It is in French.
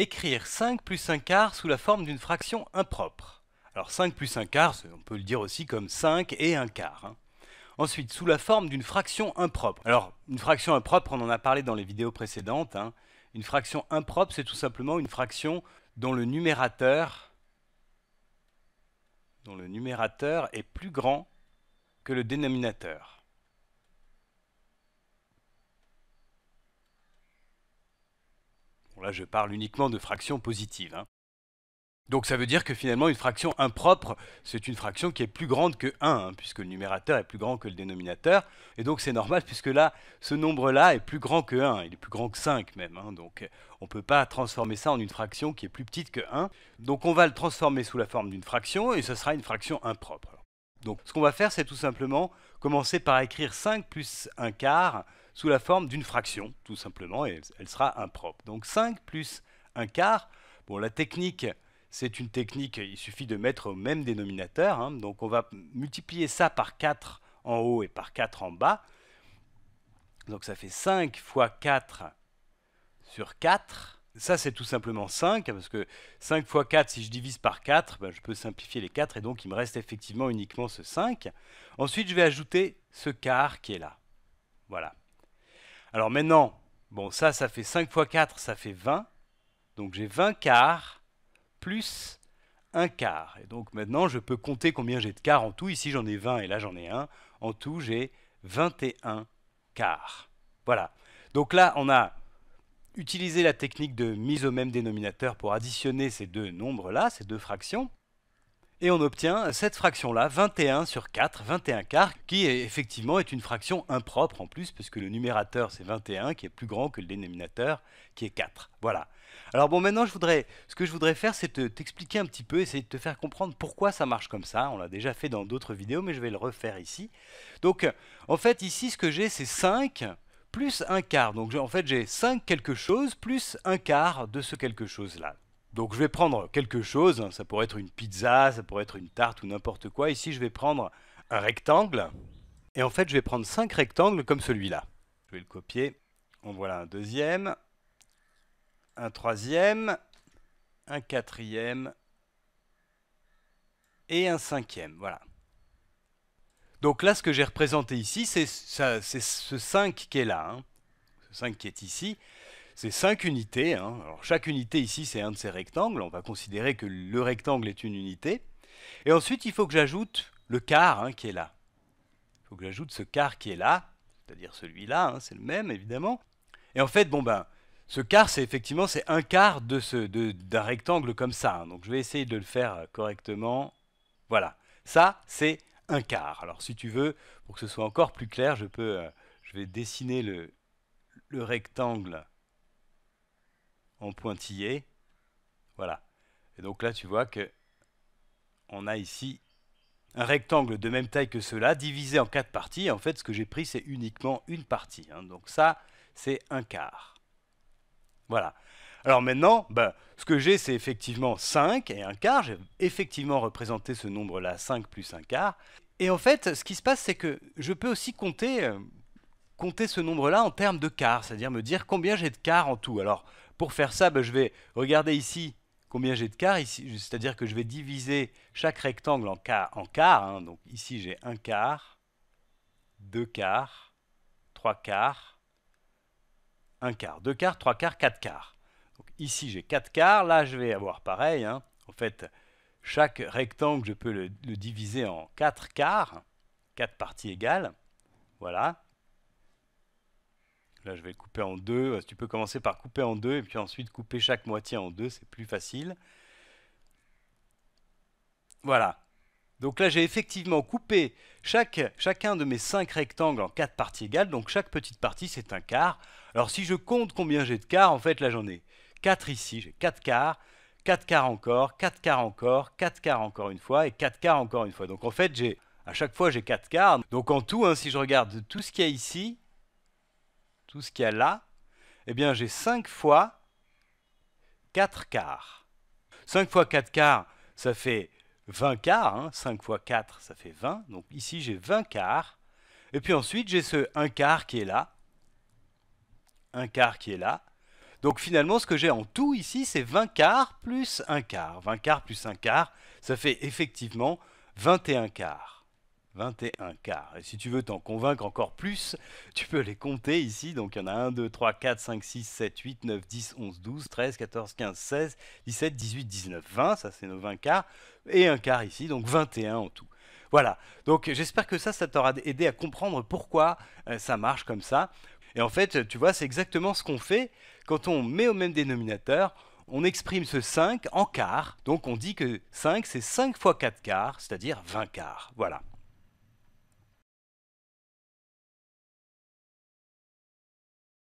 écrire 5 plus un quart sous la forme d'une fraction impropre. Alors 5 plus un quart, on peut le dire aussi comme 5 et 1 quart. Hein. Ensuite, sous la forme d'une fraction impropre. Alors, une fraction impropre, on en a parlé dans les vidéos précédentes. Hein. Une fraction impropre, c'est tout simplement une fraction dont le numérateur dont le numérateur est plus grand que le dénominateur. là, je parle uniquement de fractions positives. Hein. Donc ça veut dire que finalement une fraction impropre, c'est une fraction qui est plus grande que 1, hein, puisque le numérateur est plus grand que le dénominateur. Et donc c'est normal, puisque là, ce nombre-là est plus grand que 1, il est plus grand que 5 même. Hein. donc on ne peut pas transformer ça en une fraction qui est plus petite que 1. Donc on va le transformer sous la forme d'une fraction, et ce sera une fraction impropre. Donc ce qu'on va faire, c'est tout simplement commencer par écrire 5 plus 1 quart sous la forme d'une fraction, tout simplement, et elle sera impropre. Donc 5 plus 1 quart, bon, la technique, c'est une technique, il suffit de mettre au même dénominateur, hein. donc on va multiplier ça par 4 en haut et par 4 en bas, donc ça fait 5 fois 4 sur 4, ça, c'est tout simplement 5, hein, parce que 5 fois 4, si je divise par 4, ben, je peux simplifier les 4, et donc il me reste effectivement uniquement ce 5. Ensuite, je vais ajouter ce quart qui est là. Voilà. Alors maintenant, bon, ça, ça fait 5 fois 4, ça fait 20. Donc j'ai 20 quarts plus 1 quart. Et donc maintenant, je peux compter combien j'ai de quarts en tout. Ici, j'en ai 20 et là, j'en ai 1, En tout, j'ai 21 quarts. Voilà. Donc là, on a utilisé la technique de mise au même dénominateur pour additionner ces deux nombres-là, ces deux fractions et on obtient cette fraction-là, 21 sur 4, 21 quarts, qui est effectivement est une fraction impropre en plus, puisque le numérateur c'est 21, qui est plus grand que le dénominateur, qui est 4. Voilà. Alors bon, maintenant, ce que je voudrais faire, c'est t'expliquer un petit peu, essayer de te faire comprendre pourquoi ça marche comme ça. On l'a déjà fait dans d'autres vidéos, mais je vais le refaire ici. Donc, en fait, ici, ce que j'ai, c'est 5 plus un quart. Donc en fait, j'ai 5 quelque chose plus un quart de ce quelque chose-là. Donc je vais prendre quelque chose, ça pourrait être une pizza, ça pourrait être une tarte ou n'importe quoi. Ici, je vais prendre un rectangle. Et en fait, je vais prendre 5 rectangles comme celui-là. Je vais le copier. On voilà un deuxième, un troisième, un quatrième et un cinquième. Voilà. Donc là, ce que j'ai représenté ici, c'est ce 5 qui est là. Hein. Ce 5 qui est ici c'est 5 unités. Hein. chaque unité ici, c'est un de ces rectangles. On va considérer que le rectangle est une unité. Et ensuite, il faut que j'ajoute le quart hein, qui est là. Il faut que j'ajoute ce quart qui est là, c'est-à-dire celui-là, hein, c'est le même évidemment. Et en fait, bon ben, ce quart, c'est effectivement c'est un quart d'un rectangle comme ça. Donc je vais essayer de le faire correctement. Voilà, ça c'est un quart. Alors si tu veux, pour que ce soit encore plus clair, je peux, euh, je vais dessiner le, le rectangle en pointillé. Voilà. Et donc là, tu vois que on a ici un rectangle de même taille que cela, divisé en quatre parties. En fait, ce que j'ai pris, c'est uniquement une partie. Hein. Donc ça, c'est un quart. Voilà. Alors maintenant, ben, ce que j'ai, c'est effectivement 5 et un quart. J'ai effectivement représenté ce nombre-là, 5 plus un quart. Et en fait, ce qui se passe, c'est que je peux aussi compter, euh, compter ce nombre-là en termes de quarts, c'est-à-dire me dire combien j'ai de quarts en tout. Alors, pour faire ça, ben, je vais regarder ici combien j'ai de quarts, c'est-à-dire que je vais diviser chaque rectangle en quarts. Hein. donc ici j'ai un quart, deux quarts, trois quarts, un quart, deux quarts, trois quarts, quatre quarts. ici j'ai quatre quarts, là je vais avoir pareil. Hein. En fait, chaque rectangle, je peux le, le diviser en quatre quarts, quatre parties égales. Voilà. Là, je vais le couper en deux. Euh, tu peux commencer par couper en deux et puis ensuite couper chaque moitié en deux, c'est plus facile. Voilà. Donc là, j'ai effectivement coupé chaque, chacun de mes cinq rectangles en quatre parties égales. Donc chaque petite partie, c'est un quart. Alors si je compte combien j'ai de quarts, en fait, là, j'en ai 4 ici. J'ai 4 quarts, 4 quarts encore, 4 quarts encore, 4 quarts encore une fois et 4 quarts encore une fois. Donc en fait, j'ai à chaque fois, j'ai quatre quarts. Donc en tout, hein, si je regarde tout ce qu'il y a ici, tout ce qu'il y a là, eh bien j'ai 5 fois 4 quarts. 5 fois 4 quarts, ça fait 20 quarts. 5 hein. fois 4, ça fait 20. Donc ici, j'ai 20 quarts. Et puis ensuite, j'ai ce 1 quart qui est là. 1 quart qui est là. Donc finalement, ce que j'ai en tout ici, c'est 20 quarts plus 1 quart. 20 quarts plus 1 quart, ça fait effectivement 21 quarts. 21 quarts. Et si tu veux t'en convaincre encore plus, tu peux les compter ici. Donc il y en a 1, 2, 3, 4, 5, 6, 7, 8, 9, 10, 11, 12, 13, 14, 15, 16, 17, 18, 19, 20. Ça, c'est nos 20 quarts. Et un quart ici, donc 21 en tout. Voilà. Donc j'espère que ça, ça t'aura aidé à comprendre pourquoi euh, ça marche comme ça. Et en fait, tu vois, c'est exactement ce qu'on fait quand on met au même dénominateur on exprime ce 5 en quart donc on dit que 5 c'est 5 fois 4 quarts, c'est-à-dire 20 quarts. Voilà.